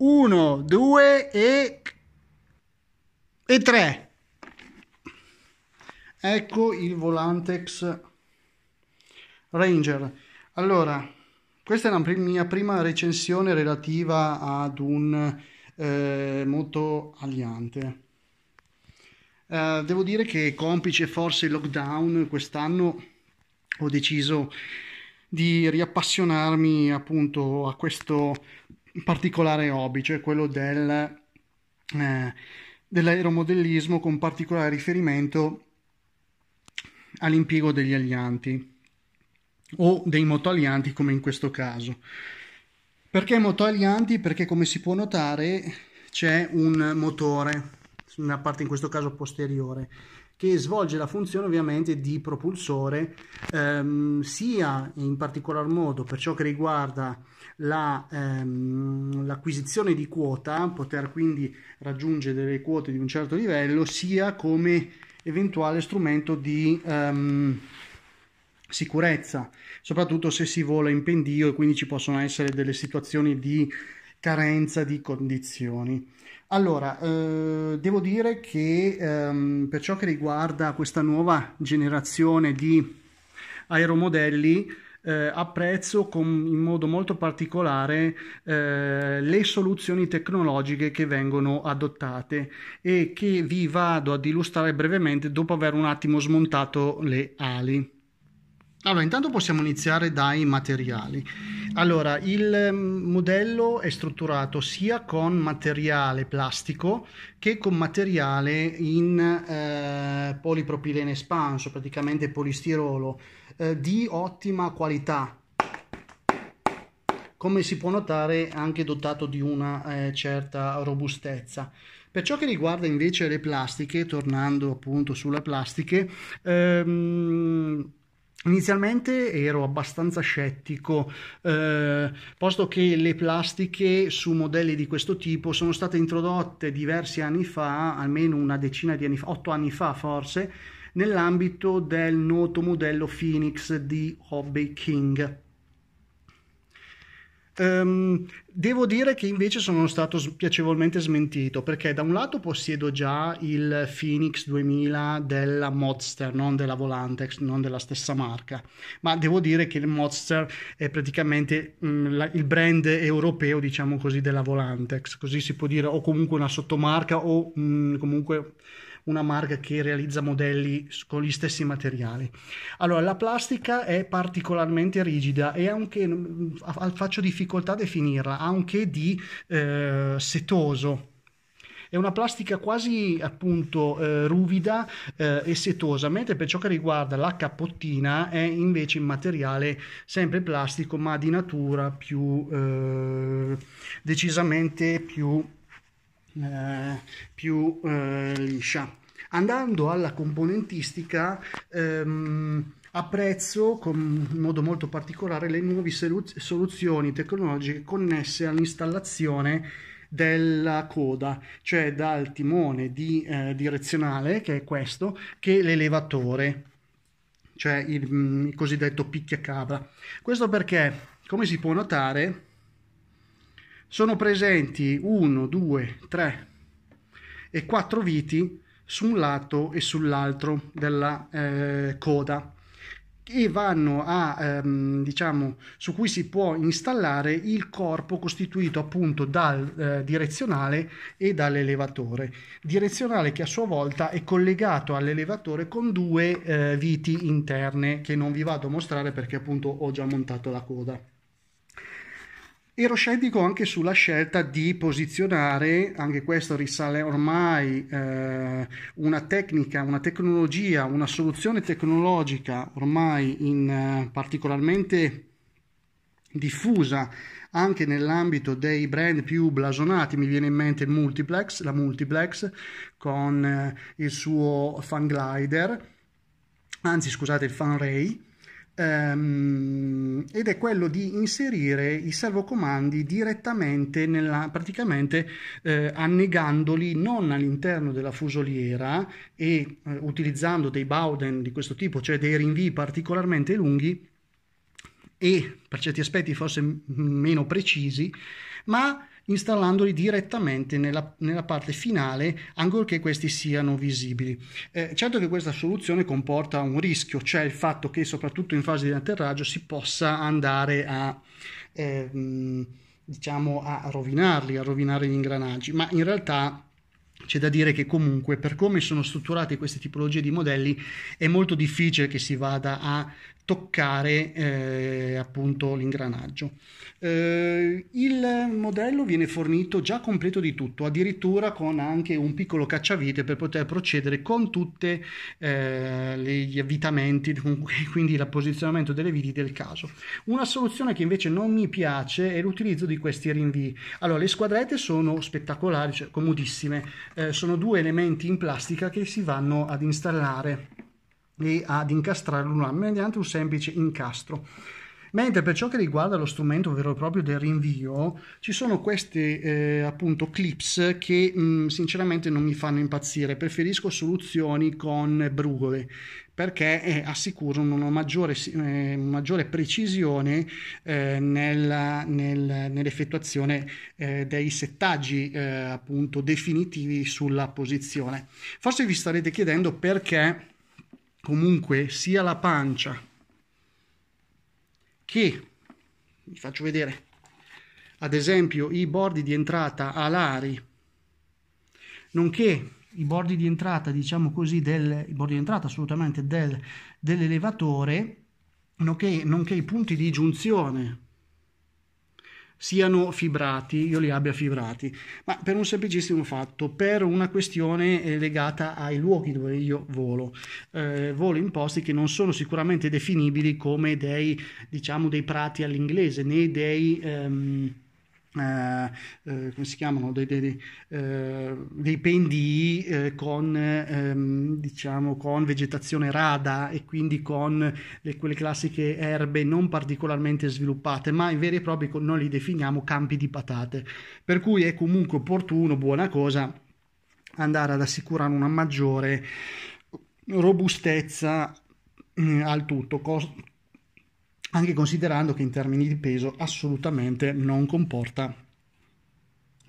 1, 2 e... e 3. Ecco il Volantex Ranger. Allora, questa è la mia prima recensione relativa ad un eh, moto aliante. Eh, devo dire che complice forse il lockdown quest'anno ho deciso di riappassionarmi appunto a questo particolare hobby, cioè quello del, eh, dell'aeromodellismo con particolare riferimento all'impiego degli alianti o dei motoalianti come in questo caso. Perché motoalianti? Perché come si può notare c'è un motore una parte in questo caso posteriore, che svolge la funzione ovviamente di propulsore ehm, sia in particolar modo per ciò che riguarda la, ehm, l'acquisizione di quota, poter quindi raggiungere delle quote di un certo livello, sia come eventuale strumento di... Ehm, sicurezza, soprattutto se si vola in pendio e quindi ci possono essere delle situazioni di carenza di condizioni. Allora, eh, devo dire che ehm, per ciò che riguarda questa nuova generazione di aeromodelli, eh, apprezzo con, in modo molto particolare eh, le soluzioni tecnologiche che vengono adottate e che vi vado ad illustrare brevemente dopo aver un attimo smontato le ali. Allora, intanto possiamo iniziare dai materiali. Allora, il mm, modello è strutturato sia con materiale plastico che con materiale in eh, polipropilene espanso, praticamente polistirolo, eh, di ottima qualità. Come si può notare, anche dotato di una eh, certa robustezza. Per ciò che riguarda invece le plastiche, tornando appunto sulle plastiche, ehm, Inizialmente ero abbastanza scettico, eh, posto che le plastiche su modelli di questo tipo sono state introdotte diversi anni fa, almeno una decina di anni fa, otto anni fa forse, nell'ambito del noto modello Phoenix di Hobby King. Ehm, devo dire che invece sono stato piacevolmente smentito perché da un lato possiedo già il Phoenix 2000 della Modster, non della Volantex, non della stessa marca, ma devo dire che il Modster è praticamente mh, mm, la, il brand europeo, diciamo così, della Volantex, così si può dire, o comunque una sottomarca o mh, mm, comunque una marca che realizza modelli con gli stessi materiali. Allora, la plastica è particolarmente rigida e anche, mm, mm, faccio difficoltà a definirla, anche di eh, setoso è una plastica quasi appunto eh, ruvida eh, e setosa, mentre per ciò che riguarda la cappottina è invece un materiale sempre plastico ma di natura più eh, decisamente più eh, più eh, liscia. Andando alla componentistica, ehm, apprezzo con, in modo molto particolare le nuove soluzioni tecnologiche connesse all'installazione della coda, cioè dal timone di, eh, direzionale, che è questo, che l'elevatore, cioè il, mm, il cosiddetto picchiacabra. Questo perché, come si può notare, sono presenti 1, 2, 3 e 4 viti su un lato e sull'altro della eh, coda e vanno a ehm, diciamo su cui si può installare il corpo costituito appunto dal eh, direzionale e dall'elevatore direzionale che a sua volta è collegato all'elevatore con due eh, viti interne che non vi vado a mostrare perché appunto ho già montato la coda Ero scettico anche sulla scelta di posizionare, anche questo risale ormai eh, una tecnica, una tecnologia, una soluzione tecnologica ormai in, eh, particolarmente diffusa anche nell'ambito dei brand più blasonati, mi viene in mente il Multiplex, la Multiplex con eh, il suo fan glider, anzi scusate il fan ray. Ehm, ed è quello di inserire i salvocomandi direttamente, nella, praticamente eh, annegandoli non all'interno della fusoliera e eh, utilizzando dei bowden di questo tipo, cioè dei rinvii particolarmente lunghi e per certi aspetti forse meno precisi, ma installandoli direttamente nella, nella parte finale, ancorché questi siano visibili. Eh, certo che questa soluzione comporta un rischio, cioè il fatto che soprattutto in fase di atterraggio si possa andare a... Eh, diciamo a rovinarli, a rovinare gli ingranaggi, ma in realtà c'è da dire che comunque per come sono strutturate queste tipologie di modelli è molto difficile che si vada a toccare eh, appunto l'ingranaggio. Eh, il modello viene fornito già completo di tutto, addirittura con anche un piccolo cacciavite per poter procedere con tutti eh, gli avvitamenti, quindi il posizionamento delle viti del caso. Una soluzione che invece non mi piace è l'utilizzo di questi rinvii. Allora, le squadrette sono spettacolari, cioè comodissime, eh, sono due elementi in plastica che si vanno ad installare e ad incastrare l'uno mediante un semplice incastro. Mentre per ciò che riguarda lo strumento vero e proprio del rinvio, ci sono queste eh, appunto clips che mh, mm, sinceramente non mi fanno impazzire, preferisco soluzioni con brugole perché eh, assicurano una maggiore, eh, maggiore precisione eh, nel, nel, nell'effettuazione eh, dei settaggi eh, appunto definitivi sulla posizione. Forse vi starete chiedendo perché comunque sia la pancia che, vi faccio vedere, ad esempio i bordi di entrata alari, nonché i bordi di entrata, diciamo così, del, i bordi di entrata assolutamente del, dell'elevatore, nonché, nonché i punti di giunzione siano fibrati, io li abbia fibrati, ma per un semplicissimo fatto, per una questione eh, legata ai luoghi dove io volo. Eh, volo in posti che non sono sicuramente definibili come dei, diciamo, dei prati all'inglese, né dei... Ehm, eh, eh, come si chiamano, dei, dei, eh, dei pendii eh, con, ehm, diciamo, con, vegetazione rada e quindi con le, quelle classiche erbe non particolarmente sviluppate, ma in veri e propri noi li definiamo campi di patate. Per cui è comunque opportuno, buona cosa, andare ad assicurare una maggiore robustezza mm, al tutto, anche considerando che in termini di peso assolutamente non comporta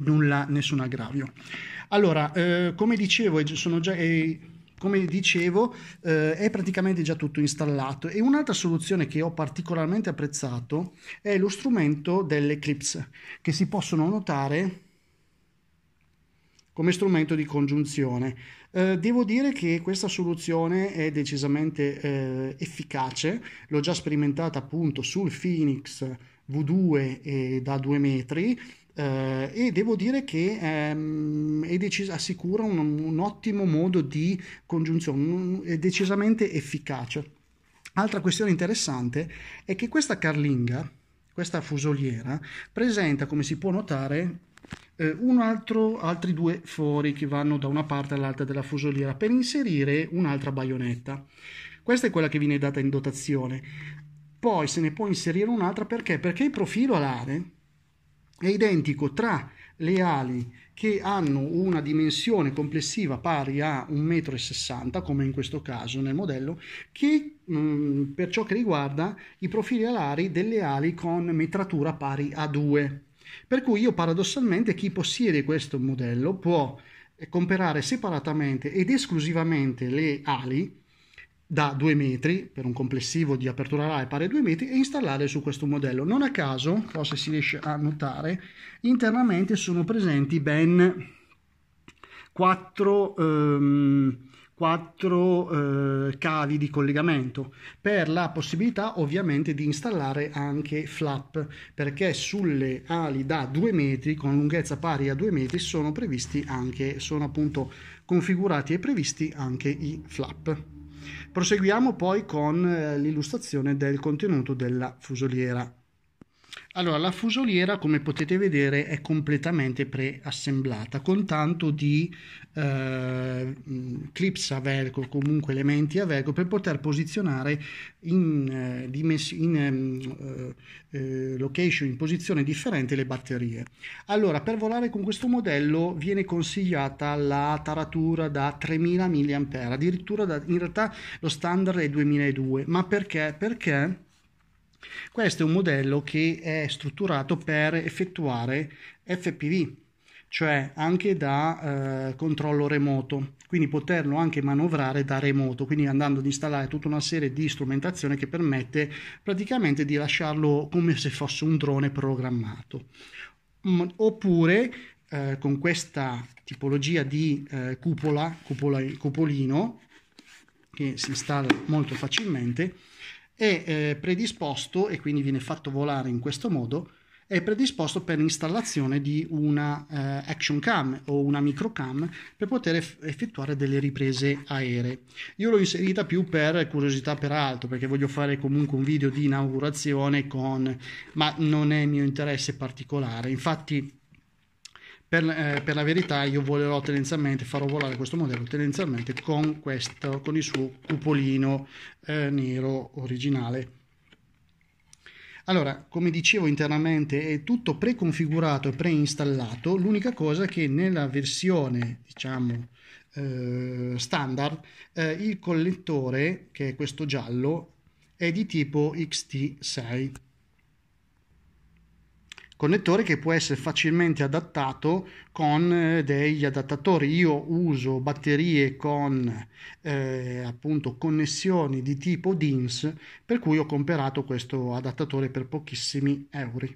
nulla, nessun aggravio. Allora, eh, come dicevo, sono già... Eh, come dicevo, eh, è praticamente già tutto installato. E un'altra soluzione che ho particolarmente apprezzato è lo strumento delle clips che si possono notare come strumento di congiunzione. Eh, devo dire che questa soluzione è decisamente eh, efficace, l'ho già sperimentata appunto sul Phoenix V2 eh, da 2 metri e devo dire che ehm, decis- assicura un, un ottimo modo di congiunzione, è decisamente efficace. Altra questione interessante è che questa carlinga, questa fusoliera, presenta, come si può notare, eh, altro, altri due fori che vanno da una parte all'altra della fusoliera per inserire un'altra baionetta. Questa è quella che viene data in dotazione. Poi se ne può inserire un'altra perché? Perché il profilo alare è identico tra le ali che hanno una dimensione complessiva pari a 1,60 m, come in questo caso nel modello, che mh, mm, per ciò che riguarda i profili alari delle ali con metratura pari a 2 per cui io paradossalmente chi possiede questo modello può eh, comprare separatamente ed esclusivamente le ali da 2 metri per un complessivo di apertura RAE pari a 2 metri e installare su questo modello. Non a caso, forse si riesce a notare, internamente sono presenti ben 4 ehm, quattro eh, cavi di collegamento per la possibilità ovviamente di installare anche flap perché sulle ali da 2 metri con lunghezza pari a 2 metri sono previsti anche sono appunto configurati e previsti anche i flap proseguiamo poi con eh, l'illustrazione del contenuto della fusoliera allora, la fusoliera, come potete vedere, è completamente preassemblata con tanto di eh, clips a velcro, comunque elementi a velcro, per poter posizionare in, eh, in ehm, eh, eh, location, in posizione differente le batterie. Allora, per volare con questo modello viene consigliata la taratura da 3000 mAh, addirittura da, in realtà lo standard è 2002, ma perché? Perché questo è un modello che è strutturato per effettuare FPV, cioè anche da eh, controllo remoto, quindi poterlo anche manovrare da remoto, quindi andando ad installare tutta una serie di strumentazione che permette praticamente di lasciarlo come se fosse un drone programmato. Mm, oppure eh, con questa tipologia di eh, cupola, cupola, cupolino, che si installa molto facilmente, è eh, predisposto e quindi viene fatto volare in questo modo è predisposto per l'installazione di una eh, action cam o una micro cam per poter effettuare delle riprese aeree. Io l'ho inserita più per curiosità peraltro perché voglio fare comunque un video di inaugurazione con ma non è mio interesse particolare. Infatti per, eh, per, la verità io volerò tendenzialmente, farò volare questo modello tendenzialmente con, questo, con il suo cupolino eh, nero originale. Allora, come dicevo internamente è tutto preconfigurato e preinstallato, l'unica cosa che nella versione, diciamo, eh, standard, eh, il collettore, che è questo giallo, è di tipo XT6 connettore che può essere facilmente adattato con eh, degli adattatori. Io uso batterie con eh, appunto connessioni di tipo DINS, per cui ho comprato questo adattatore per pochissimi euro.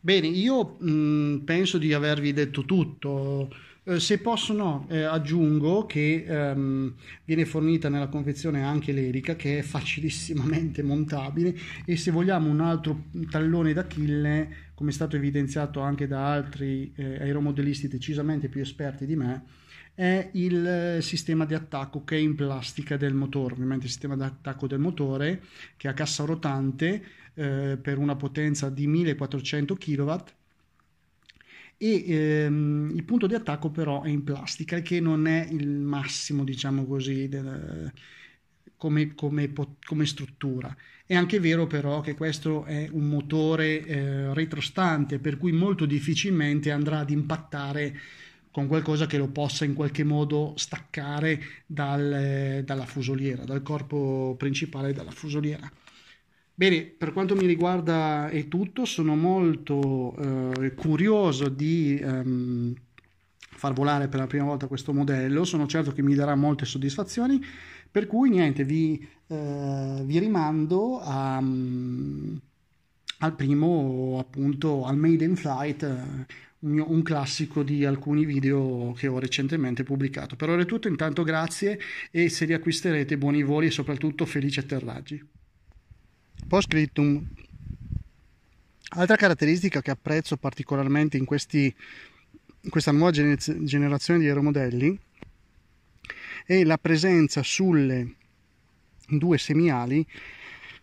Bene, io mh, mm, penso di avervi detto tutto eh, se possono, eh, aggiungo che ehm, viene fornita nella confezione anche l'erica che è facilissimamente montabile e se vogliamo un altro tallone d'Achille, come è stato evidenziato anche da altri eh, aeromodellisti decisamente più esperti di me, è il eh, sistema di attacco che è in plastica del motore, ovviamente il sistema di attacco del motore che è a cassa rotante eh, per una potenza di 1400 kW e ehm, il punto di attacco però è in plastica, che non è il massimo, diciamo così, del, come, come, come, struttura. È anche vero però che questo è un motore eh, retrostante, per cui molto difficilmente andrà ad impattare con qualcosa che lo possa in qualche modo staccare dal, dalla fusoliera, dal corpo principale della fusoliera. Bene, per quanto mi riguarda è tutto, sono molto eh, curioso di ehm, far volare per la prima volta questo modello, sono certo che mi darà molte soddisfazioni, per cui niente, vi, eh, vi rimando a, al primo appunto al Made in Flight, eh, un, mio, un classico di alcuni video che ho recentemente pubblicato. Per ora è tutto, intanto grazie e se riacquisterete buoni voli e soprattutto felici atterraggi. Post scriptum. Altra caratteristica che apprezzo particolarmente in, questi, in questa nuova generazione di aeromodelli è la presenza sulle due semiali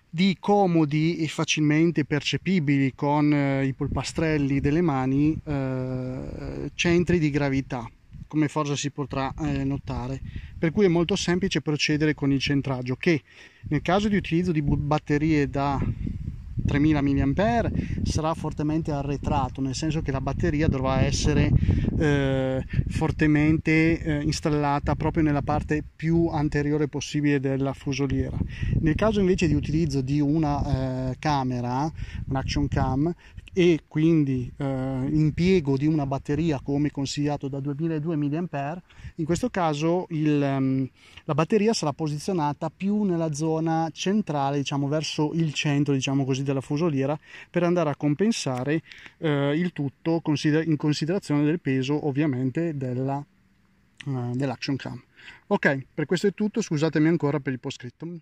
di comodi e facilmente percepibili con eh, i polpastrelli delle mani eh, centri di gravità come forza si potrà eh, notare per cui è molto semplice procedere con il centraggio che nel caso di utilizzo di batterie da 3000 mAh sarà fortemente arretrato nel senso che la batteria dovrà essere eh, fortemente eh, installata proprio nella parte più anteriore possibile della fusoliera nel caso invece di utilizzo di una eh, camera un action cam e quindi eh, impiego di una batteria come consigliato da 2002 mAh, in questo caso il, um, la batteria sarà posizionata più nella zona centrale, diciamo verso il centro diciamo così, della fusoliera per andare a compensare eh, il tutto consider- in considerazione del peso ovviamente della, uh, dell'action cam. Ok, per questo è tutto, scusatemi ancora per il post-scriptum.